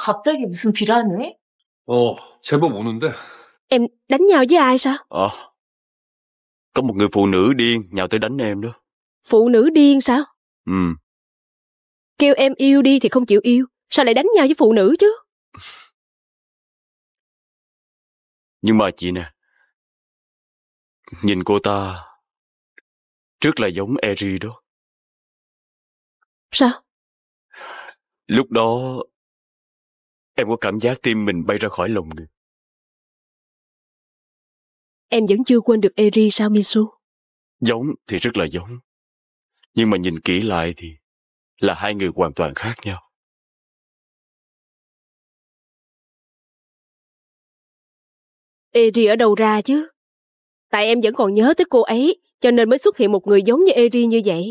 갑자기 무슨 비라네? 어, 제법 오는데. Em đánh nhau với ai sao? Ờ. Có một người phụ nữ điên nhào tới đánh em đó. Phụ nữ điên sao? Ừ. Kêu em yêu đi thì không chịu yêu. Sao lại đánh nhau với phụ nữ chứ? Nhưng mà chị nè. Nhìn cô ta... Trước là giống Eri đó. Sao? Lúc đó Em có cảm giác tim mình bay ra khỏi lồng được. Em vẫn chưa quên được Eri sao Misu? Giống thì rất là giống. Nhưng mà nhìn kỹ lại thì là hai người hoàn toàn khác nhau. Eri ở đâu ra chứ? Tại em vẫn còn nhớ tới cô ấy, cho nên mới xuất hiện một người giống như Eri như vậy.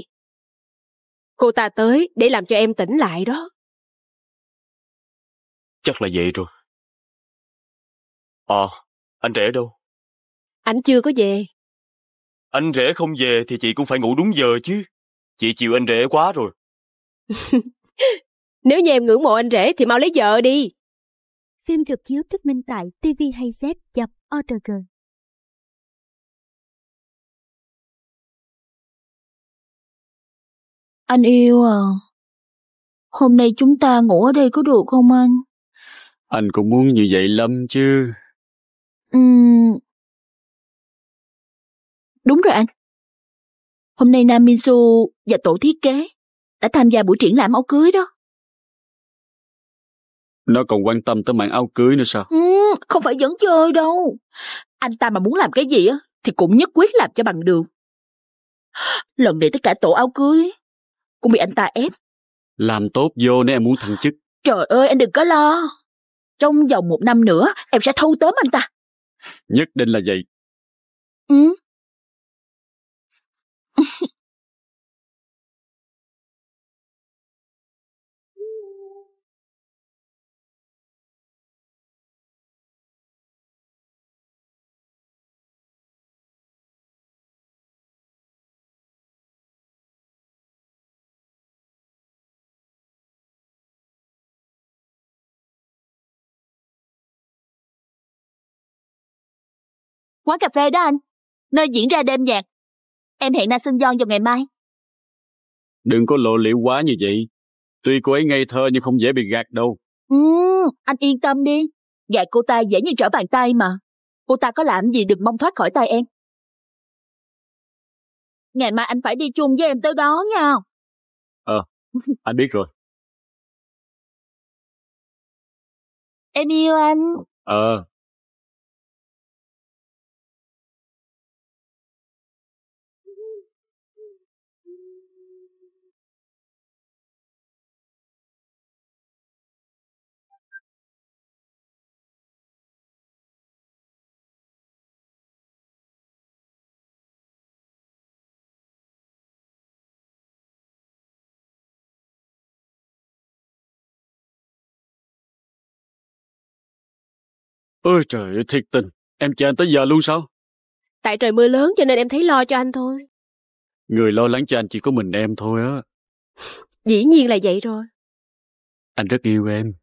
Cô ta tới để làm cho em tỉnh lại đó. Chắc là vậy rồi. À, anh rể đâu? Anh chưa có về. Anh rể không về thì chị cũng phải ngủ đúng giờ chứ. Chị chịu anh rể quá rồi. Nếu như em ngưỡng mộ anh rể thì mau lấy vợ đi. Phim được chiếu thuyết minh tại TV hay Z dập OTG. Anh yêu à, hôm nay chúng ta ngủ ở đây có được không anh? Anh cũng muốn như vậy Lâm chứ. Ừ, Đúng rồi anh. Hôm nay Nam Minsu và tổ thiết kế đã tham gia buổi triển lãm áo cưới đó. Nó còn quan tâm tới mạng áo cưới nữa sao? Ừ, không phải dẫn chơi đâu. Anh ta mà muốn làm cái gì á, thì cũng nhất quyết làm cho bằng đường. Lần này tất cả tổ áo cưới cũng bị anh ta ép. Làm tốt vô nếu em muốn thăng chức. Trời ơi, anh đừng có lo. Trong vòng một năm nữa, em sẽ thâu tóm anh ta. Nhất định là vậy. Ừ. Quán cà phê đó anh, nơi diễn ra đêm nhạc. Em hẹn Na Sinh don vào ngày mai. Đừng có lộ liễu quá như vậy. Tuy cô ấy ngây thơ nhưng không dễ bị gạt đâu. Ừ, anh yên tâm đi. Gạt cô ta dễ như trở bàn tay mà. Cô ta có làm gì được mong thoát khỏi tay em. Ngày mai anh phải đi chung với em tới đó nha. Ờ, à, anh biết rồi. em yêu anh. Ờ, Ôi trời, thiệt tình, em chờ anh tới giờ luôn sao? Tại trời mưa lớn cho nên em thấy lo cho anh thôi. Người lo lắng cho anh chỉ có mình em thôi á. Dĩ nhiên là vậy rồi. Anh rất yêu em.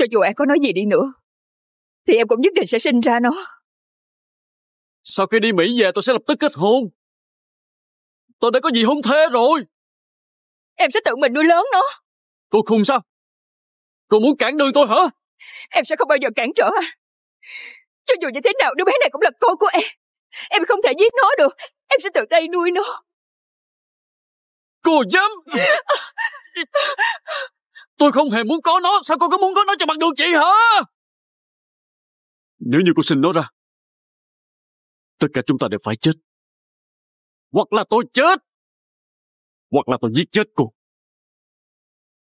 Cho dù em có nói gì đi nữa, thì em cũng nhất định sẽ sinh ra nó. Sau khi đi Mỹ về tôi sẽ lập tức kết hôn. Tôi đã có gì hôn thế rồi. Em sẽ tự mình nuôi lớn nó. Cô khùng sao? Cô muốn cản đường tôi hả? Em sẽ không bao giờ cản trở. Cho dù như thế nào đứa bé này cũng là con của em. Em không thể giết nó được. Em sẽ tự tay nuôi nó. Cô dám... Tôi không hề muốn có nó, sao cô có muốn có nó cho bằng được chị hả? Nếu như cô xin nó ra, tất cả chúng ta đều phải chết. Hoặc là tôi chết, hoặc là tôi giết chết cô.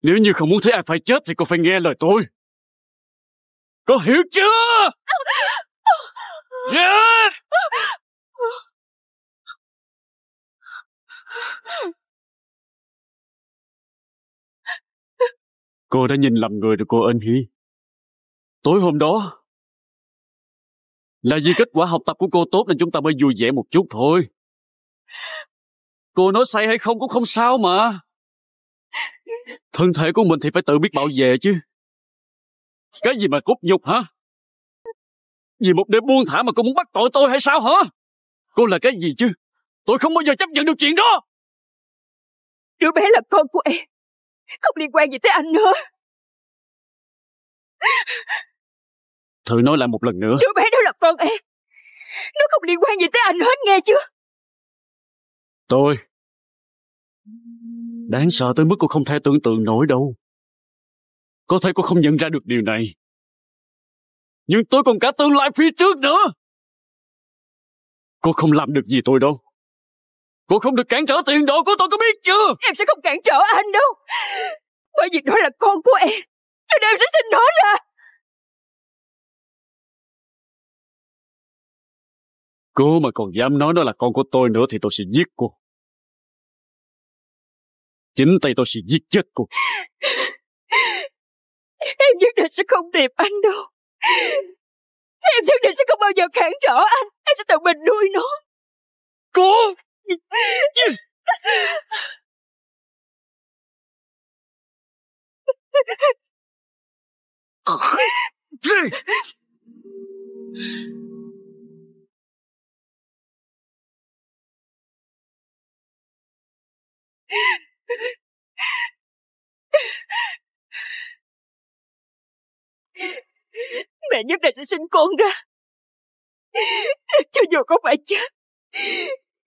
Nếu như không muốn thấy ai phải chết thì cô phải nghe lời tôi. Có hiểu chưa? Yeah! Cô đã nhìn lầm người rồi cô ân hy. Tối hôm đó, là vì kết quả học tập của cô tốt nên chúng ta mới vui vẻ một chút thôi. Cô nói sai hay không cũng không sao mà. Thân thể của mình thì phải tự biết bảo vệ chứ. Cái gì mà cút nhục hả? Vì một đêm buông thả mà cô muốn bắt tội tôi hay sao hả? Cô là cái gì chứ? Tôi không bao giờ chấp nhận được chuyện đó. Đứa bé là con của em. Không liên quan gì tới anh nữa Thử nói lại một lần nữa Đứa bé đó là con em Nó không liên quan gì tới anh hết nghe chưa Tôi Đáng sợ tới mức cô không thể tưởng tượng nổi đâu Có thể cô không nhận ra được điều này Nhưng tôi còn cả tương lai phía trước nữa Cô không làm được gì tôi đâu Cô không được cản trở tiền đồ của tôi có biết chưa? Em sẽ không cản trở anh đâu. Bởi vì đó là con của em. Cho nên em sẽ xin nó ra. Cô mà còn dám nói nó là con của tôi nữa thì tôi sẽ giết cô. Chính tay tôi sẽ giết chết cô. Em nhất định sẽ không tìm anh đâu. Em nhất định sẽ không bao giờ cản trở anh. Em sẽ tự mình nuôi nó. Cô! Mẹ nhất định sẽ sinh con ra Cho dù có phải chết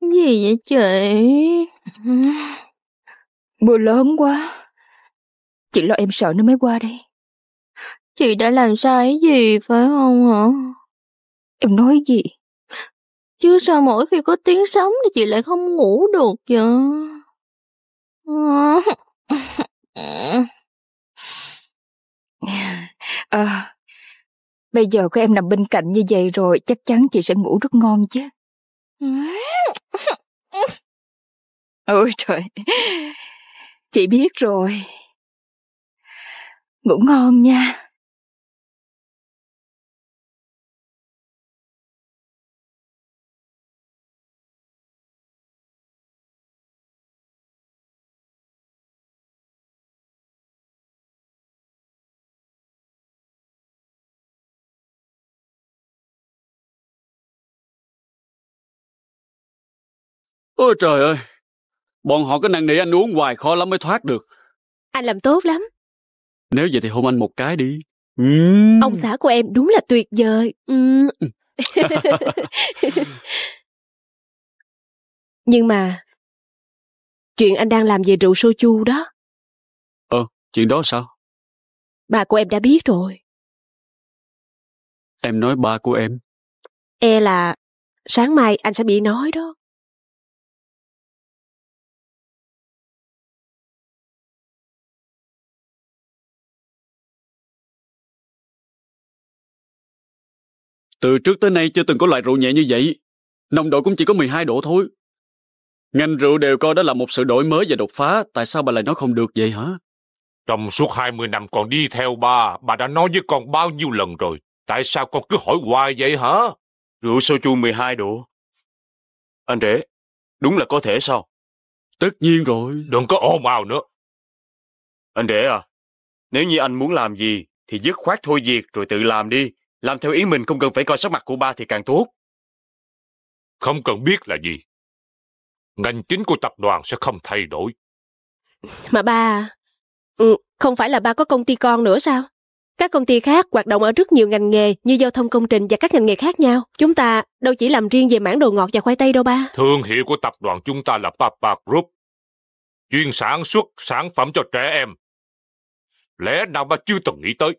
Gì vậy chị? Mưa lớn quá. Chị lo em sợ nó mới qua đây. Chị đã làm sai gì phải không hả? Em nói gì? Chứ sao mỗi khi có tiếng sóng thì chị lại không ngủ được vậy? À, bây giờ có em nằm bên cạnh như vậy rồi chắc chắn chị sẽ ngủ rất ngon chứ. Ôi trời, chị biết rồi. Ngủ ngon nha. Ôi trời ơi! Bọn họ cứ năn nỉ anh uống hoài khó lắm mới thoát được. Anh làm tốt lắm. Nếu vậy thì hôn anh một cái đi. Uhm. Ông xã của em đúng là tuyệt vời. Uhm. Nhưng mà... Chuyện anh đang làm về rượu soju đó. Ờ, chuyện đó sao? Bà của em đã biết rồi. Em nói ba của em. E là sáng mai anh sẽ bị nói đó. Từ trước tới nay chưa từng có loại rượu nhẹ như vậy. Nồng độ cũng chỉ có 12 độ thôi. Ngành rượu đều coi đó là một sự đổi mới và đột phá. Tại sao bà lại nói không được vậy hả? Trong suốt 20 năm còn đi theo bà, bà đã nói với con bao nhiêu lần rồi. Tại sao con cứ hỏi hoài vậy hả? Rượu sô soju 12 độ. Anh rể, đúng là có thể sao? Tất nhiên rồi. Đừng có ồn ào nữa. Anh rể à, nếu như anh muốn làm gì thì dứt khoát thôi việc rồi tự làm đi. Làm theo ý mình không cần phải coi sắc mặt của ba thì càng tốt. Không cần biết là gì. Ngành chính của tập đoàn sẽ không thay đổi. Mà ba... Ừ, không phải là ba có công ty con nữa sao? Các công ty khác hoạt động ở rất nhiều ngành nghề như giao thông công trình và các ngành nghề khác nhau. Chúng ta đâu chỉ làm riêng về mảng đồ ngọt và khoai tây đâu ba. Thương hiệu của tập đoàn chúng ta là Papa Group. Chuyên sản xuất sản phẩm cho trẻ em. Lẽ nào ba chưa từng nghĩ tới?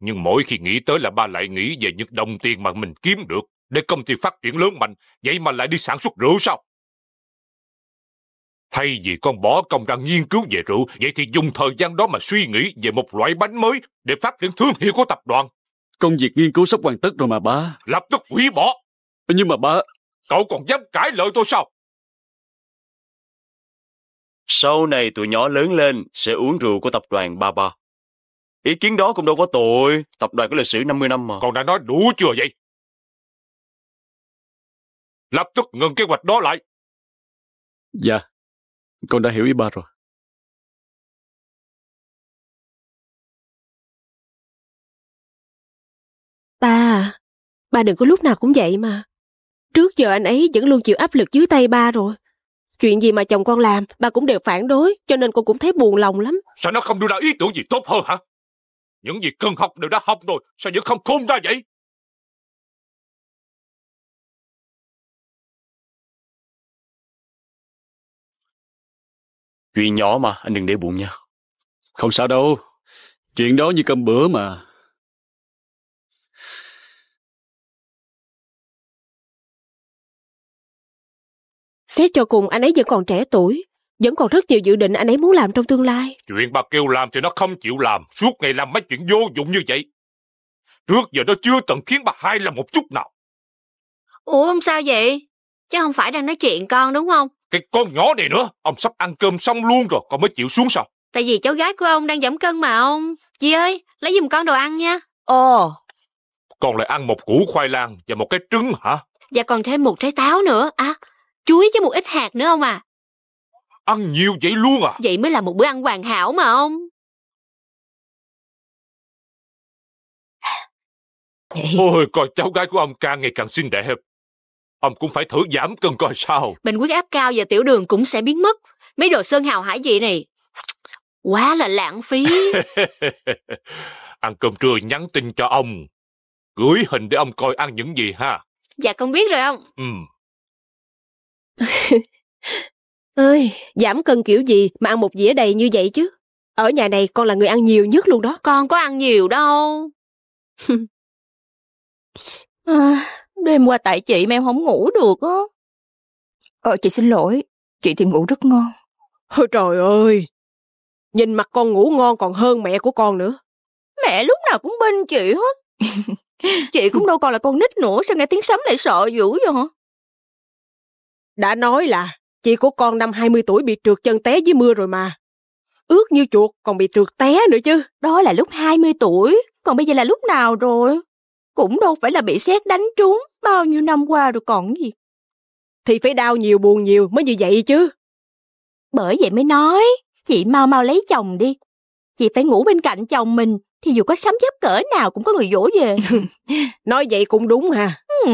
Nhưng mỗi khi nghĩ tới là ba lại nghĩ về những đồng tiền mà mình kiếm được để công ty phát triển lớn mạnh, vậy mà lại đi sản xuất rượu sao? Thay vì con bỏ công ra nghiên cứu về rượu, vậy thì dùng thời gian đó mà suy nghĩ về một loại bánh mới để phát triển thương hiệu của tập đoàn. Công việc nghiên cứu sắp hoàn tất rồi mà ba. Lập tức hủy bỏ. Nhưng mà ba... Cậu còn dám cãi lời tôi sao? Sau này tụi nhỏ lớn lên sẽ uống rượu của tập đoàn Ba Ba. Ý kiến đó cũng đâu có tội. Tập đoàn có lịch sử 50 năm mà. Còn đã nói đủ chưa vậy? Lập tức ngừng kế hoạch đó lại. Dạ, con đã hiểu ý ba rồi. Ba, ba đừng có lúc nào cũng vậy mà. Trước giờ anh ấy vẫn luôn chịu áp lực dưới tay ba rồi. Chuyện gì mà chồng con làm, ba cũng đều phản đối, cho nên con cũng thấy buồn lòng lắm. Sao nó không đưa ra ý tưởng gì tốt hơn hả? Những gì cần học đều đã học rồi, sao vẫn không khôn ra vậy? Chuyện nhỏ mà, anh đừng để bụng nha. Không sao đâu, chuyện đó như cơm bữa mà. Xét cho cùng anh ấy vẫn còn trẻ tuổi, vẫn còn rất nhiều dự định anh ấy muốn làm trong tương lai. Chuyện bà kêu làm thì nó không chịu làm, suốt ngày làm mấy chuyện vô dụng như vậy. Trước giờ nó chưa từng khiến bà hai làm một chút nào. Ủa ông sao vậy? Chứ không phải đang nói chuyện con đúng không? Cái con nhỏ này nữa, ông sắp ăn cơm xong luôn rồi, con mới chịu xuống sao? Tại vì cháu gái của ông đang giảm cân mà ông. chị ơi, lấy giùm con đồ ăn nha. Ồ. Con lại ăn một củ khoai lang và một cái trứng hả? Và còn thêm một trái táo nữa. À, chuối với một ít hạt nữa không à? Ăn nhiều vậy luôn à? Vậy mới là một bữa ăn hoàn hảo mà ông. Ôi, coi cháu gái của ông càng ngày càng xinh đẹp. Ông cũng phải thử giảm cân coi sao. Bệnh huyết áp cao và tiểu đường cũng sẽ biến mất. Mấy đồ sơn hào hải vị này, quá là lãng phí. ăn cơm trưa nhắn tin cho ông. Gửi hình để ông coi ăn những gì ha. Dạ con biết rồi ông. Ừ. Ơi, giảm cân kiểu gì mà ăn một dĩa đầy như vậy chứ? Ở nhà này con là người ăn nhiều nhất luôn đó. Con có ăn nhiều đâu. à, đêm qua tại chị mà em không ngủ được á. Ờ, chị xin lỗi. Chị thì ngủ rất ngon. Ôi trời ơi! Nhìn mặt con ngủ ngon còn hơn mẹ của con nữa. Mẹ lúc nào cũng bên chị hết. chị cũng đâu còn là con nít nữa, sao nghe tiếng sấm lại sợ dữ vậy hả? Đã nói là chị của con năm 20 tuổi bị trượt chân té dưới mưa rồi mà. Ướt như chuột còn bị trượt té nữa chứ. Đó là lúc 20 tuổi, còn bây giờ là lúc nào rồi? Cũng đâu phải là bị xét đánh trúng, bao nhiêu năm qua rồi còn gì. Thì phải đau nhiều buồn nhiều mới như vậy chứ. Bởi vậy mới nói, chị mau mau lấy chồng đi. Chị phải ngủ bên cạnh chồng mình, thì dù có sấm giấc cỡ nào cũng có người dỗ về. nói vậy cũng đúng ha. Ừ.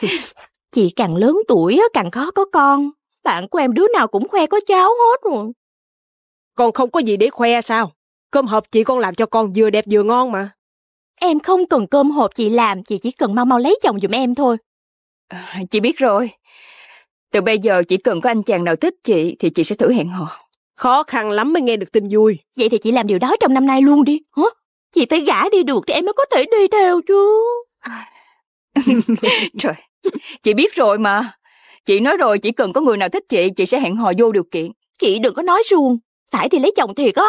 chị càng lớn tuổi càng khó có con, bạn của em đứa nào cũng khoe có cháu hết rồi con không có gì để khoe sao cơm hộp chị con làm cho con vừa đẹp vừa ngon mà em không cần cơm hộp chị làm chị chỉ cần mau mau lấy chồng giùm em thôi à, chị biết rồi từ bây giờ chỉ cần có anh chàng nào thích chị thì chị sẽ thử hẹn hò khó khăn lắm mới nghe được tin vui vậy thì chị làm điều đó trong năm nay luôn đi hả chị phải gả đi được thì em mới có thể đi theo chứ trời chị biết rồi mà Chị nói rồi chỉ cần có người nào thích chị, chị sẽ hẹn hò vô điều kiện. Chị đừng có nói suông, phải thì lấy chồng thiệt á.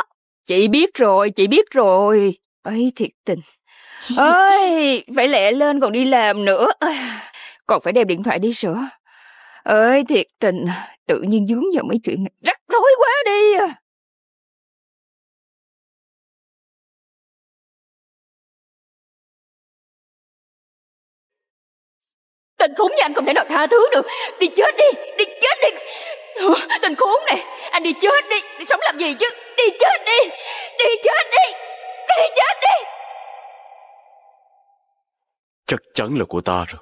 Chị biết rồi, chị biết rồi. ấy thiệt tình. ơi, phải lẹ lên còn đi làm nữa. Còn phải đem điện thoại đi sửa. ơi thiệt tình, tự nhiên dướng vào mấy chuyện này. Rắc rối quá đi à. Tên khốn như anh không thể nào tha thứ được Đi chết đi, đi chết đi Tên khốn này, anh đi chết đi Đi sống làm gì chứ, đi chết đi Đi chết đi, đi chết đi Chắc chắn là của ta rồi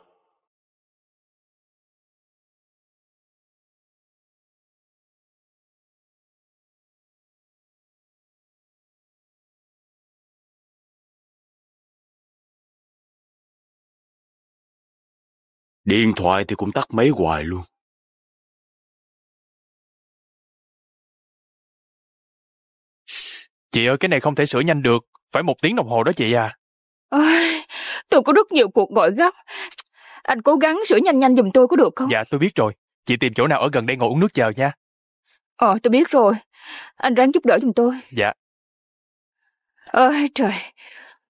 Điện thoại thì cũng tắt máy hoài luôn Chị ơi cái này không thể sửa nhanh được Phải một tiếng đồng hồ đó chị à Ôi, Tôi có rất nhiều cuộc gọi gấp Anh cố gắng sửa nhanh nhanh giùm tôi có được không Dạ tôi biết rồi Chị tìm chỗ nào ở gần đây ngồi uống nước chờ nha Ờ tôi biết rồi Anh ráng giúp đỡ giùm tôi Dạ Ôi trời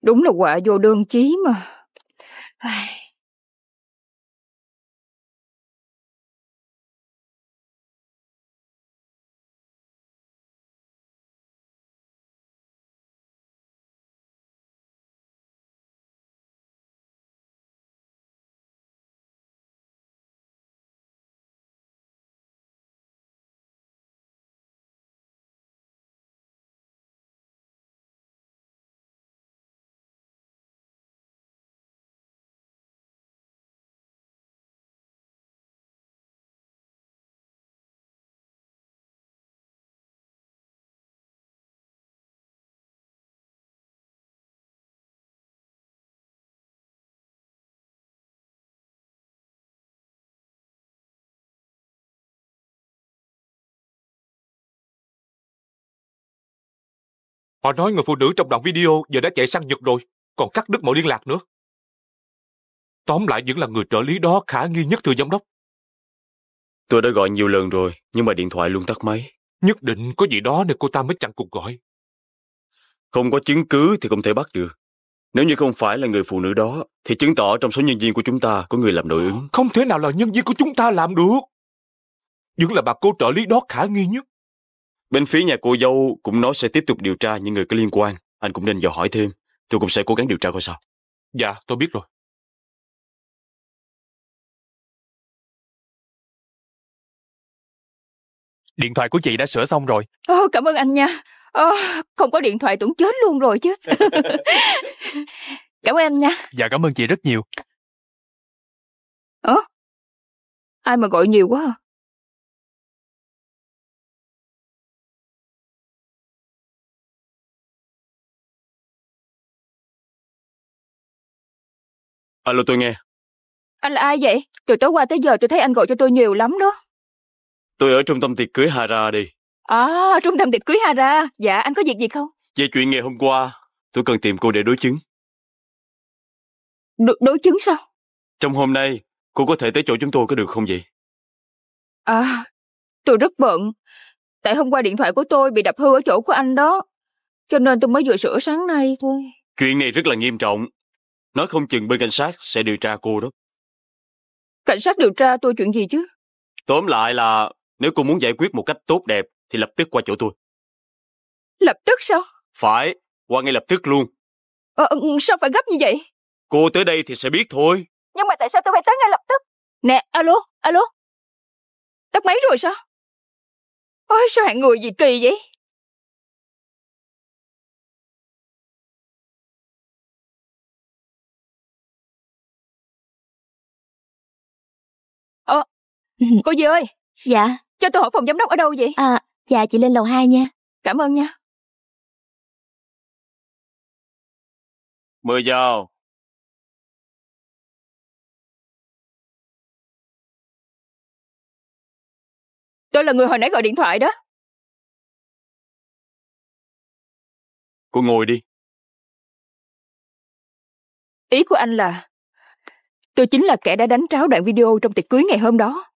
Đúng là quả vô đơn chí mà Ai... Họ nói người phụ nữ trong đoạn video giờ đã chạy sang Nhật rồi, còn cắt đứt mọi liên lạc nữa. Tóm lại vẫn là người trợ lý đó khả nghi nhất thưa giám đốc. Tôi đã gọi nhiều lần rồi, nhưng mà điện thoại luôn tắt máy. Nhất định có gì đó nên cô ta mới chặn cuộc gọi. Không có chứng cứ thì không thể bắt được. Nếu như không phải là người phụ nữ đó, thì chứng tỏ trong số nhân viên của chúng ta có người làm nội ứng. Không thể nào là nhân viên của chúng ta làm được. Vẫn là bà cô trợ lý đó khả nghi nhất. Bên phía nhà cô dâu cũng nói sẽ tiếp tục điều tra những người có liên quan. Anh cũng nên dò hỏi thêm. Tôi cũng sẽ cố gắng điều tra coi sao. Dạ, tôi biết rồi. Điện thoại của chị đã sửa xong rồi. Ồ, cảm ơn anh nha. Ồ, không có điện thoại tưởng chết luôn rồi chứ. cảm ơn anh nha. Dạ, cảm ơn chị rất nhiều. Ủa? Ai mà gọi nhiều quá à? Alo tôi nghe. Anh là ai vậy? Từ tối qua tới giờ tôi thấy anh gọi cho tôi nhiều lắm đó. Tôi ở trung tâm tiệc cưới Hara đi. À, trung tâm tiệc cưới Hara. Dạ, anh có việc gì không? Về chuyện ngày hôm qua, tôi cần tìm cô để đối chứng. Đ đối chứng sao? Trong hôm nay, cô có thể tới chỗ chúng tôi có được không vậy? À, tôi rất bận. Tại hôm qua điện thoại của tôi bị đập hư ở chỗ của anh đó. Cho nên tôi mới vừa sửa sáng nay thôi. Chuyện này rất là nghiêm trọng. Nói không chừng bên cảnh sát sẽ điều tra cô đó. Cảnh sát điều tra tôi chuyện gì chứ? Tóm lại là nếu cô muốn giải quyết một cách tốt đẹp thì lập tức qua chỗ tôi. Lập tức sao? Phải, qua ngay lập tức luôn. Ờ, ừ, ừ, sao phải gấp như vậy? Cô tới đây thì sẽ biết thôi. Nhưng mà tại sao tôi phải tới ngay lập tức? Nè, alo, alo. Tắt máy rồi sao? Ôi, sao hạng người gì kỳ vậy? Cô Dì ơi! Dạ? Cho tôi hỏi phòng giám đốc ở đâu vậy? À, dạ chị lên lầu hai nha. Cảm ơn nha. Mười giờ. Tôi là người hồi nãy gọi điện thoại đó. Cô ngồi đi. Ý của anh là tôi chính là kẻ đã đánh tráo đoạn video trong tiệc cưới ngày hôm đó.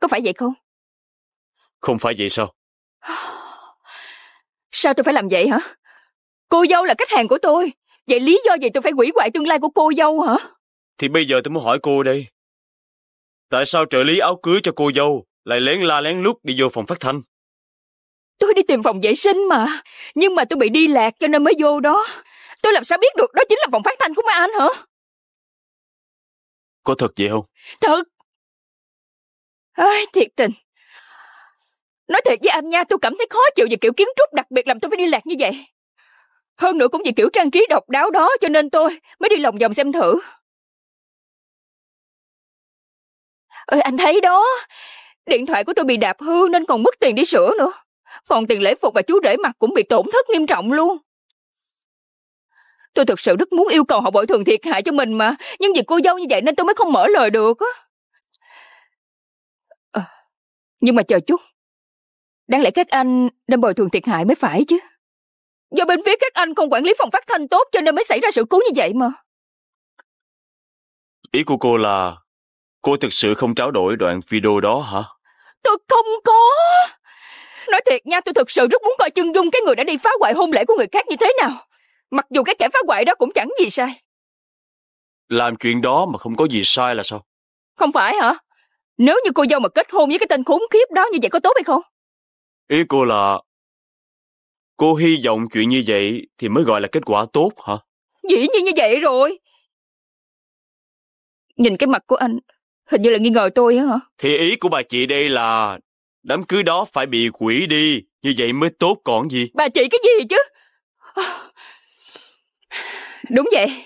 Có phải vậy không? Không phải vậy sao? Sao tôi phải làm vậy hả? Cô dâu là khách hàng của tôi. Vậy lý do gì tôi phải hủy hoại tương lai của cô dâu hả? Thì bây giờ tôi muốn hỏi cô đây. Tại sao trợ lý áo cưới cho cô dâu lại lén la lén lút đi vô phòng phát thanh? Tôi đi tìm phòng vệ sinh mà. Nhưng mà tôi bị đi lạc cho nên mới vô đó. Tôi làm sao biết được đó chính là phòng phát thanh của mấy anh hả? Có thật vậy không? Thật, Ôi, thiệt tình. Nói thiệt với anh nha, tôi cảm thấy khó chịu về kiểu kiến trúc đặc biệt làm tôi phải đi lạc như vậy. Hơn nữa cũng vì kiểu trang trí độc đáo đó cho nên tôi mới đi lòng vòng xem thử. Ơi, anh thấy đó, điện thoại của tôi bị đạp hư nên còn mất tiền đi sửa nữa. Còn tiền lễ phục và chú rể mặt cũng bị tổn thất nghiêm trọng luôn. Tôi thực sự rất muốn yêu cầu họ bồi thường thiệt hại cho mình mà, nhưng vì cô dâu như vậy nên tôi mới không mở lời được á. Nhưng mà chờ chút. Đáng lẽ các anh nên bồi thường thiệt hại mới phải chứ. Do bên phía các anh không quản lý phòng phát thanh tốt cho nên mới xảy ra sự cố như vậy mà. Ý của cô là cô thực sự không tráo đổi đoạn video đó hả? Tôi không có. Nói thiệt nha, tôi thực sự rất muốn coi chân dung cái người đã đi phá hoại hôn lễ của người khác như thế nào. Mặc dù cái kẻ phá hoại đó cũng chẳng gì sai. Làm chuyện đó mà không có gì sai là sao? Không phải hả? Nếu như cô dâu mà kết hôn với cái tên khốn kiếp đó như vậy có tốt hay không? Ý cô là... Cô hy vọng chuyện như vậy thì mới gọi là kết quả tốt hả? Dĩ nhiên như vậy rồi. Nhìn cái mặt của anh, hình như là nghi ngờ tôi hả? Thì ý của bà chị đây là đám cưới đó phải bị quỷ đi, như vậy mới tốt còn gì. Bà chị cái gì chứ? Đúng vậy.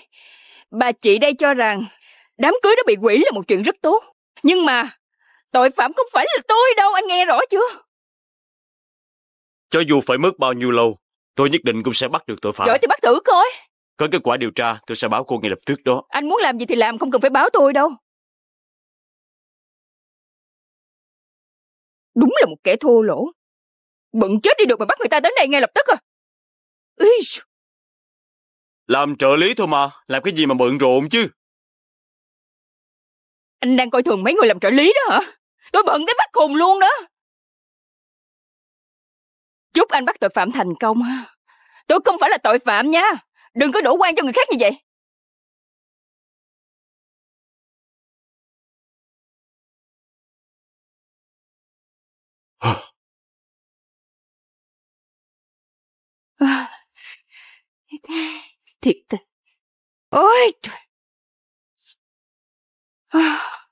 Bà chị đây cho rằng đám cưới đó bị quỷ là một chuyện rất tốt. Nhưng mà Tội phạm không phải là tôi đâu, anh nghe rõ chưa? Cho dù phải mất bao nhiêu lâu, tôi nhất định cũng sẽ bắt được tội phạm. Vậy thì bắt thử coi. Có kết quả điều tra, tôi sẽ báo cô ngay lập tức đó. Anh muốn làm gì thì làm, không cần phải báo tôi đâu. Đúng là một kẻ thô lỗ. Bận chết đi được mà bắt người ta đến đây ngay lập tức à. Ísh. Làm trợ lý thôi mà, làm cái gì mà bận rộn chứ. Anh đang coi thường mấy người làm trợ lý đó hả? Tôi bận tới bắt khùng luôn đó. Chúc anh bắt tội phạm thành công. Tôi không phải là tội phạm nha. Đừng có đổ quan cho người khác như vậy. Thiệt tình. Ôi trời. À.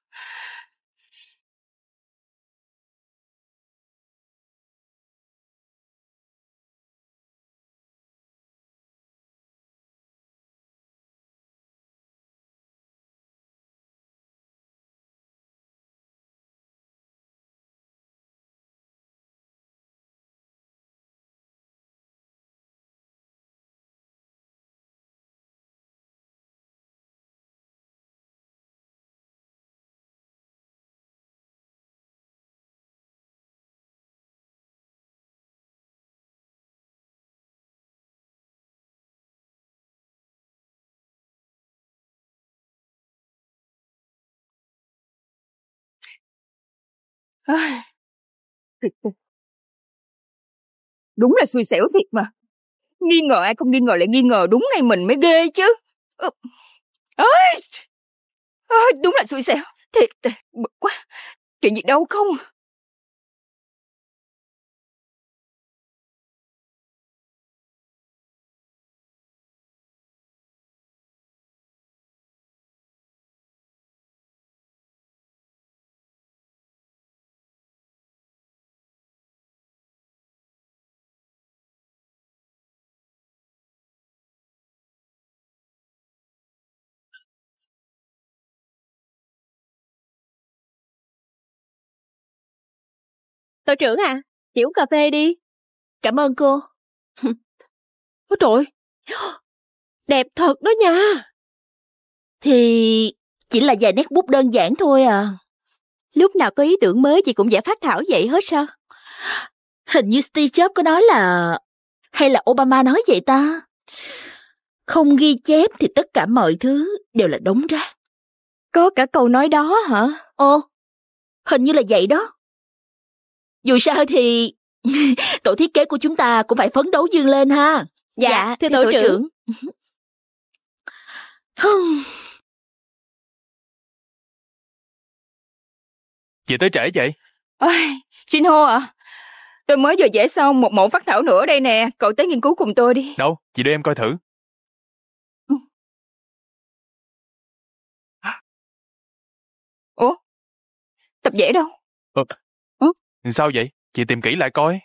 thiệt Đúng là xui xẻo thiệt mà. Nghi ngờ ai không nghi ngờ lại nghi ngờ đúng ngay mình mới ghê chứ. Ơi, đúng là xui xẻo. Thiệt tình, bực quá. Chuyện gì đâu không? Đội trưởng à, chị uống cà phê đi. Cảm ơn cô. Ôi trời, đẹp thật đó nha. Thì chỉ là vài nét bút đơn giản thôi à. Lúc nào có ý tưởng mới chị cũng vẽ phát thảo vậy hết sao? Hình như Steve Jobs có nói là... Hay là Obama nói vậy ta? Không ghi chép thì tất cả mọi thứ đều là đống rác. Có cả câu nói đó hả? Ồ, hình như là vậy đó. Dù sao thì tổ thiết kế của chúng ta cũng phải phấn đấu dương lên ha. Dạ, dạ thưa, thưa tổ, tổ trưởng. trưởng. chị tới trễ vậy? Ôi, Jin Ho à, tôi mới vừa vẽ xong một mẫu phát thảo nữa đây nè, cậu tới nghiên cứu cùng tôi đi. Đâu, chị đưa em coi thử. Ừ. Ủa, tập vẽ đâu? Ờ. Sao vậy? Chị tìm kỹ lại coi.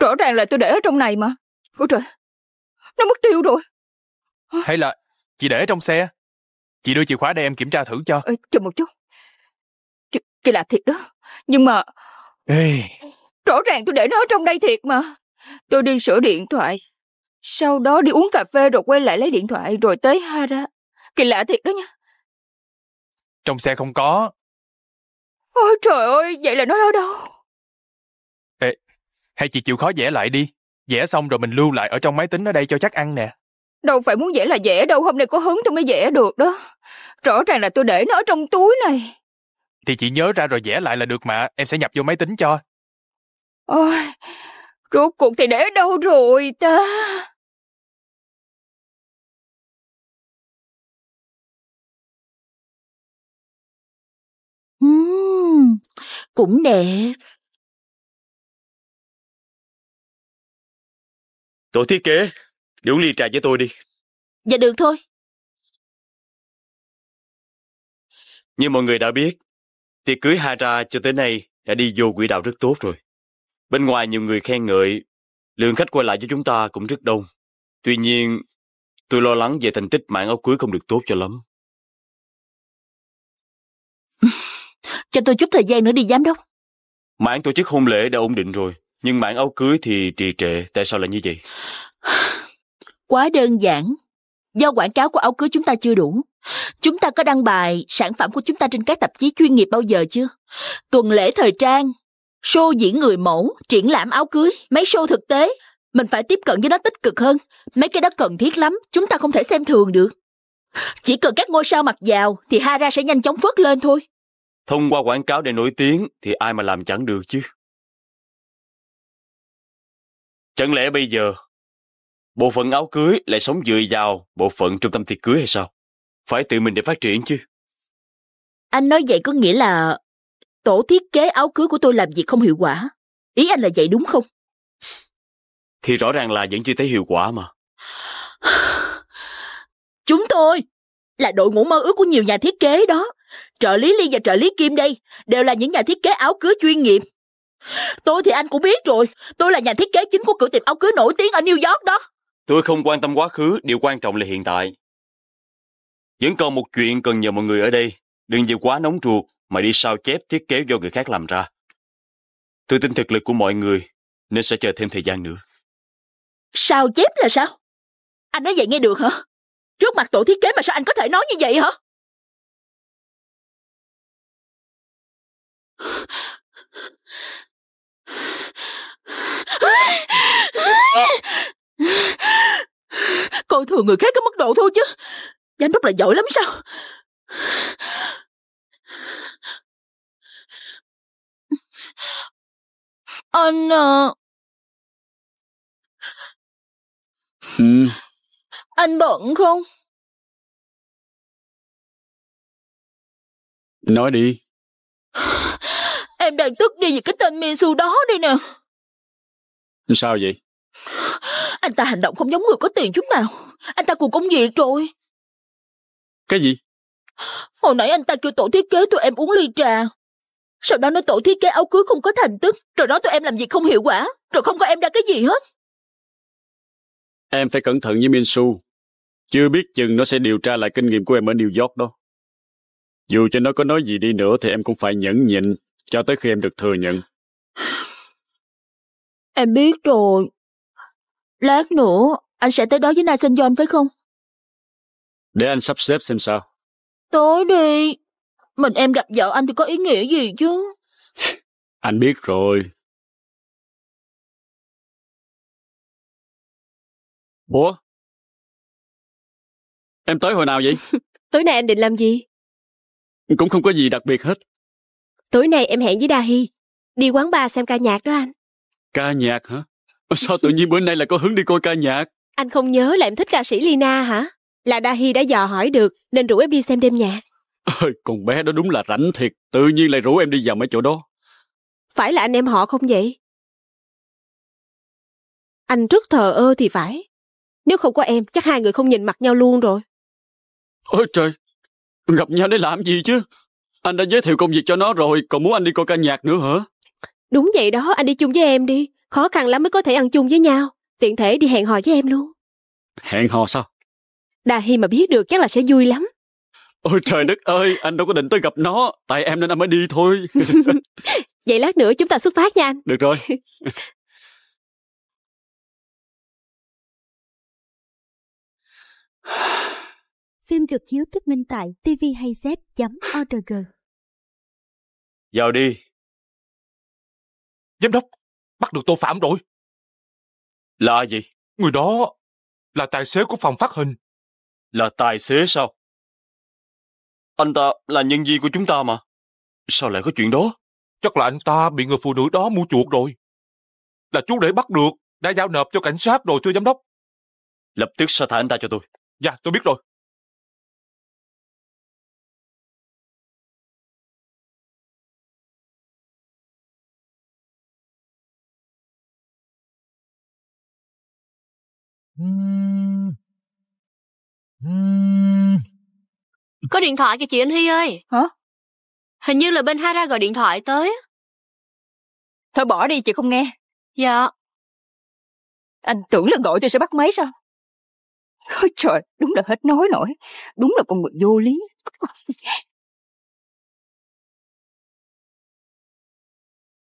Rõ ràng là tôi để ở trong này mà. Ôi trời, nó mất tiêu rồi. Hay là chị để ở trong xe. Chị đưa chìa khóa đây em kiểm tra thử cho. Ê, ờ, chờ một chút. Ch chị là thiệt đó. Nhưng mà... Ê. Rõ ràng tôi để nó ở trong đây thiệt mà. Tôi đi sửa điện thoại. Sau đó đi uống cà phê rồi quay lại lấy điện thoại rồi tới Hara. Kỳ lạ thiệt đó nha. Trong xe không có, Ôi trời ơi, vậy là nó ở đâu? Ê, hay chị chịu khó vẽ lại đi. Vẽ xong rồi mình lưu lại ở trong máy tính ở đây cho chắc ăn nè. Đâu phải muốn vẽ là vẽ đâu, hôm nay có hứng tôi mới vẽ được đó. Rõ ràng là tôi để nó ở trong túi này. Thì chị nhớ ra rồi vẽ lại là được mà, em sẽ nhập vô máy tính cho. Ôi, rốt cuộc thì để đâu rồi ta? cũng đẹp. Tổ thiết kế, để uống ly trà với tôi đi. Dạ được thôi. Như mọi người đã biết, tiệc cưới Hara cho tới nay đã đi vô quỹ đạo rất tốt rồi. Bên ngoài nhiều người khen ngợi, lượng khách quay lại cho chúng ta cũng rất đông. Tuy nhiên, tôi lo lắng về thành tích mạng áo cưới không được tốt cho lắm. Cho tôi chút thời gian nữa đi giám đốc. Mạng tổ chức hôn lễ đã ổn định rồi, nhưng mạng áo cưới thì trì trệ, tại sao lại như vậy? Quá đơn giản. Do quảng cáo của áo cưới chúng ta chưa đủ. Chúng ta có đăng bài sản phẩm của chúng ta trên các tạp chí chuyên nghiệp bao giờ chưa? Tuần lễ thời trang, show diễn người mẫu, triển lãm áo cưới, mấy show thực tế. Mình phải tiếp cận với nó tích cực hơn. Mấy cái đó cần thiết lắm, chúng ta không thể xem thường được. Chỉ cần các ngôi sao mặc vào thì Hara sẽ nhanh chóng phớt lên thôi. Thông qua quảng cáo để nổi tiếng thì ai mà làm chẳng được chứ. Chẳng lẽ bây giờ bộ phận áo cưới lại sống dựa vào bộ phận trung tâm tiệc cưới hay sao? Phải tự mình để phát triển chứ. Anh nói vậy có nghĩa là tổ thiết kế áo cưới của tôi làm việc không hiệu quả. Ý anh là vậy đúng không? Thì rõ ràng là vẫn chưa thấy hiệu quả mà. Chúng tôi là đội ngũ mơ ước của nhiều nhà thiết kế đó. Trợ lý Ly và trợ lý Kim đây đều là những nhà thiết kế áo cưới chuyên nghiệp. Tôi thì anh cũng biết rồi, tôi là nhà thiết kế chính của cửa tiệm áo cưới nổi tiếng ở New York đó. Tôi không quan tâm quá khứ, điều quan trọng là hiện tại. Vẫn còn một chuyện cần nhờ mọi người ở đây, đừng vì quá nóng ruột mà đi sao chép thiết kế do người khác làm ra. Tôi tin thực lực của mọi người, nên sẽ chờ thêm thời gian nữa. Sao chép là sao? Anh nói vậy nghe được hả? Trước mặt tổ thiết kế mà sao anh có thể nói như vậy hả? Coi thường người khác cái mức độ thôi chứ Giám đốc là giỏi lắm sao Anh à... Ừ. Anh bận không? Nói đi. Em đang tức đi vì cái tên Misu đó đi nè. Sao vậy? Anh ta hành động không giống người có tiền chút nào. Anh ta cùng công việc rồi. Cái gì? Hồi nãy anh ta kêu tổ thiết kế tụi em uống ly trà. Sau đó nói tổ thiết kế áo cưới không có thành tích. Rồi nói tụi em làm việc không hiệu quả. Rồi không có em ra cái gì hết. Em phải cẩn thận với Minsu. Chưa biết chừng nó sẽ điều tra lại kinh nghiệm của em ở New York đó. Dù cho nó có nói gì đi nữa thì em cũng phải nhẫn nhịn, cho tới khi em được thừa nhận. Em biết rồi. Lát nữa, anh sẽ tới đó với na sinh John phải không? Để anh sắp xếp xem sao. Tối đi. Mình em gặp vợ anh thì có ý nghĩa gì chứ? anh biết rồi. Ủa? Em tới hồi nào vậy? Tối nay anh định làm gì? Cũng không có gì đặc biệt hết. Tối nay em hẹn với Đa Hi. Đi quán bar xem ca nhạc đó anh. Ca nhạc hả? Sao tự nhiên bữa nay lại có hứng đi coi ca nhạc? Anh không nhớ là em thích ca sĩ Lina hả? Là Da Hi đã dò hỏi được nên rủ em đi xem đêm nhạc. Ôi, con bé đó đúng là rảnh thiệt. Tự nhiên lại rủ em đi vào mấy chỗ đó. Phải là anh em họ không vậy? Anh rất thờ ơ thì phải. Nếu không có em, chắc hai người không nhìn mặt nhau luôn rồi. Ôi trời, Gặp nhau để làm gì chứ? Anh đã giới thiệu công việc cho nó rồi, còn muốn anh đi coi ca nhạc nữa hả? Đúng vậy đó, anh đi chung với em đi. Khó khăn lắm mới có thể ăn chung với nhau. Tiện thể đi hẹn hò với em luôn. Hẹn hò sao? Đà Hi mà biết được chắc là sẽ vui lắm. Ôi trời đất ơi, anh đâu có định tới gặp nó, tại em nên anh mới đi thôi. Vậy lát nữa chúng ta xuất phát nha anh. Được rồi. Phim được chiếu thuyết minh tại tvhayz.org. Vào đi. Giám đốc, bắt được tội phạm rồi. Là gì? Người đó là tài xế của phòng phát hình. Là tài xế sao? Anh ta là nhân viên của chúng ta mà. Sao lại có chuyện đó? Chắc là anh ta bị người phụ nữ đó mua chuộc rồi. Là chú để bắt được, đã giao nộp cho cảnh sát rồi thưa giám đốc. Lập tức sa thải anh ta cho tôi. Dạ, tôi biết rồi. Có điện thoại kìa chị Anh Hy ơi. Hả? Hình như là bên Hara gọi điện thoại tới. Thôi bỏ đi, chị không nghe. Dạ. Anh tưởng là gọi tôi sẽ bắt máy sao? Ôi trời, đúng là hết nói nổi. Đúng là con người vô lý.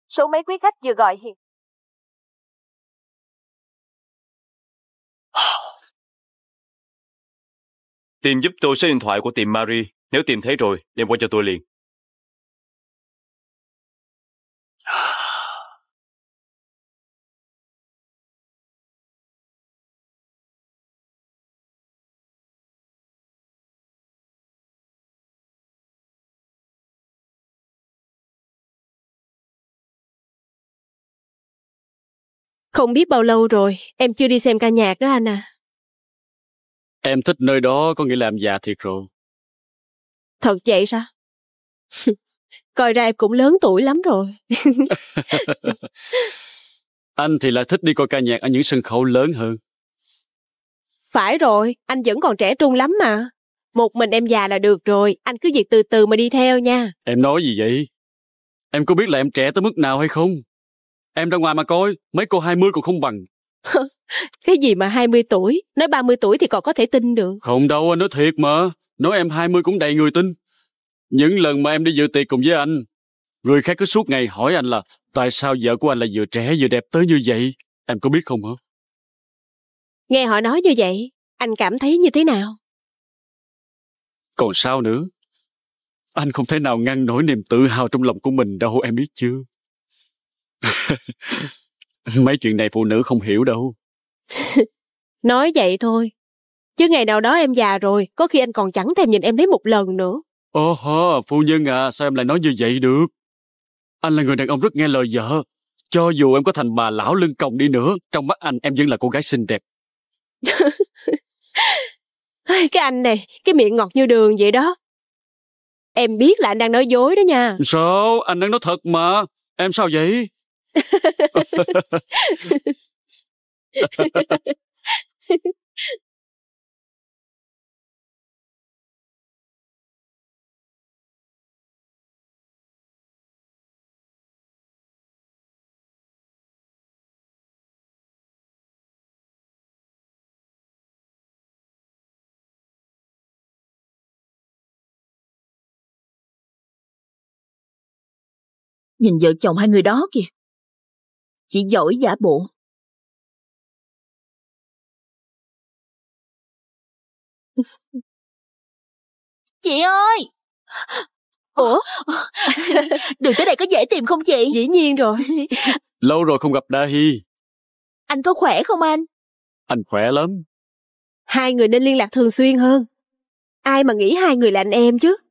Số mấy quý khách vừa gọi hiện tìm giúp tôi số điện thoại của tiệm Marie. Nếu tìm thấy rồi, đem qua cho tôi liền. Không biết bao lâu rồi, em chưa đi xem ca nhạc đó anh à. Em thích nơi đó có nghĩa là em già thiệt rồi. Thật vậy sao? Coi ra em cũng lớn tuổi lắm rồi. anh thì lại thích đi coi ca nhạc ở những sân khấu lớn hơn. Phải rồi, anh vẫn còn trẻ trung lắm mà. Một mình em già là được rồi, anh cứ việc từ từ mà đi theo nha. Em nói gì vậy? Em có biết là em trẻ tới mức nào hay không? Em ra ngoài mà coi, mấy cô 20 còn không bằng, cái gì mà 20 tuổi, nói 30 tuổi thì còn có thể tin được. Không đâu, anh nói thiệt mà. Nói em 20 cũng đầy người tin. Những lần mà em đi dự tiệc cùng với anh, người khác cứ suốt ngày hỏi anh là tại sao vợ của anh lại vừa trẻ vừa đẹp tới như vậy. Em có biết không hả? Nghe họ nói như vậy, anh cảm thấy như thế nào? Còn sao nữa? Anh không thể nào ngăn nổi niềm tự hào trong lòng của mình đâu, em biết chưa? Mấy chuyện này phụ nữ không hiểu đâu. Nói vậy thôi. Chứ ngày nào đó em già rồi, có khi anh còn chẳng thèm nhìn em lấy một lần nữa. Ồ hơ, phu nhân à, sao em lại nói như vậy được? Anh là người đàn ông rất nghe lời vợ. Cho dù em có thành bà lão lưng còng đi nữa, trong mắt anh em vẫn là cô gái xinh đẹp. cái anh này, cái miệng ngọt như đường vậy đó. Em biết là anh đang nói dối đó nha. Sao? Anh đang nói thật mà. Em sao vậy? Nhìn vợ chồng hai người đó kìa. Chị giỏi giả bộ. Chị ơi! Ủa? Đường tới đây có dễ tìm không chị? Dĩ nhiên rồi. Lâu rồi không gặp Hi Anh có khỏe không anh? Anh khỏe lắm. Hai người nên liên lạc thường xuyên hơn. Ai mà nghĩ hai người là anh em chứ?